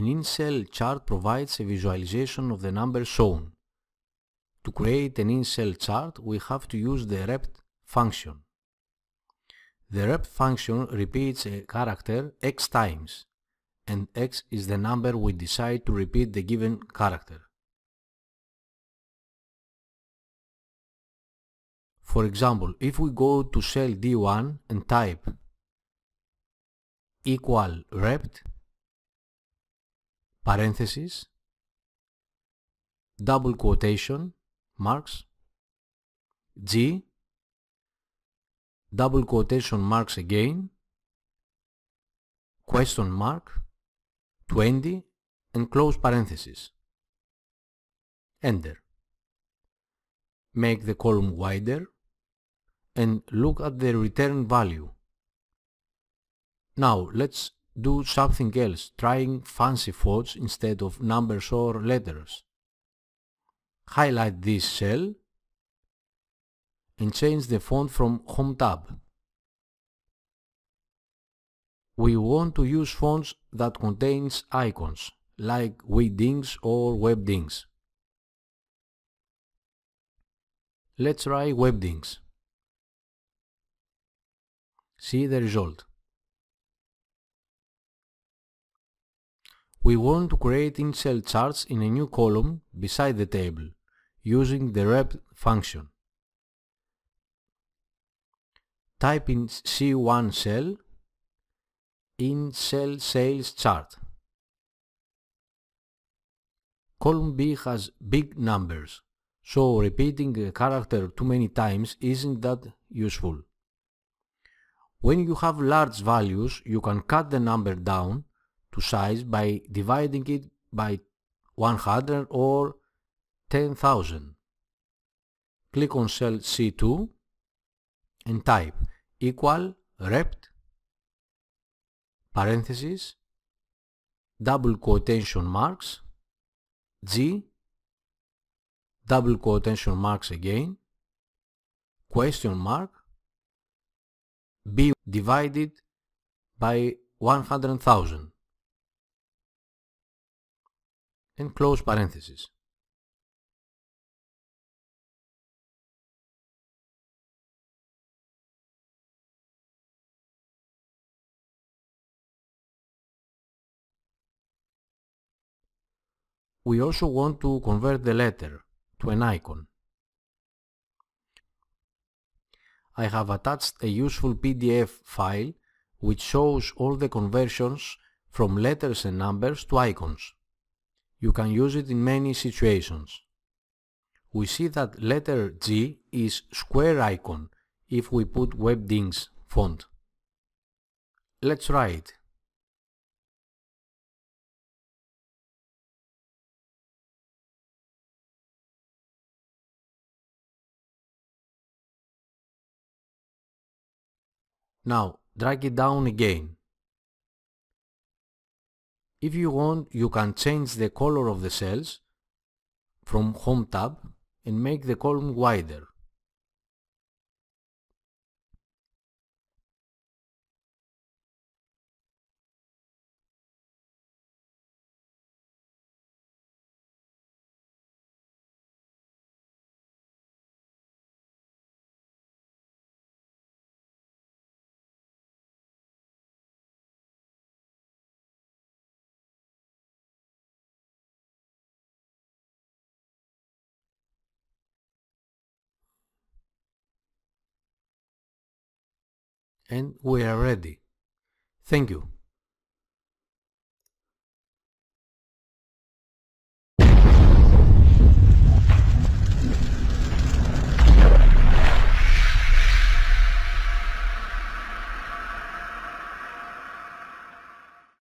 An incel chart provides a visualization of the numbers shown. To create an incel chart, we have to use the rept function. The rept function repeats a character x times, and x is the number we decide to repeat the given character. For example, if we go to cell D1 and type equal rept parentheses, double quotation marks, G, double quotation marks again, question mark, 20 and close parentheses. Enter. Make the column wider and look at the return value. Now let's do something else, trying fancy fonts instead of numbers or letters. Highlight this cell and change the font from Home tab. We want to use fonts that contains icons, like WebDings or WebDings. Let's try WebDings. See the result. We want to create in-cell charts in a new column beside the table using the rep function. Type in C1 cell in cell sales chart. Column B has big numbers, so repeating a character too many times isn't that useful. When you have large values, you can cut the number down to size by dividing it by 100 or 10,000. Click on cell C2 and type equal rept parentheses double quotation marks G double quotation marks again question mark B divided by 100,000 and close parenthesis. We also want to convert the letter to an icon. I have attached a useful PDF file which shows all the conversions from letters and numbers to icons. You can use it in many situations. We see that letter G is square icon if we put WebDings font. Let's try it. Now drag it down again. If you want, you can change the color of the cells from Home tab and make the column wider. and we are ready. Thank you.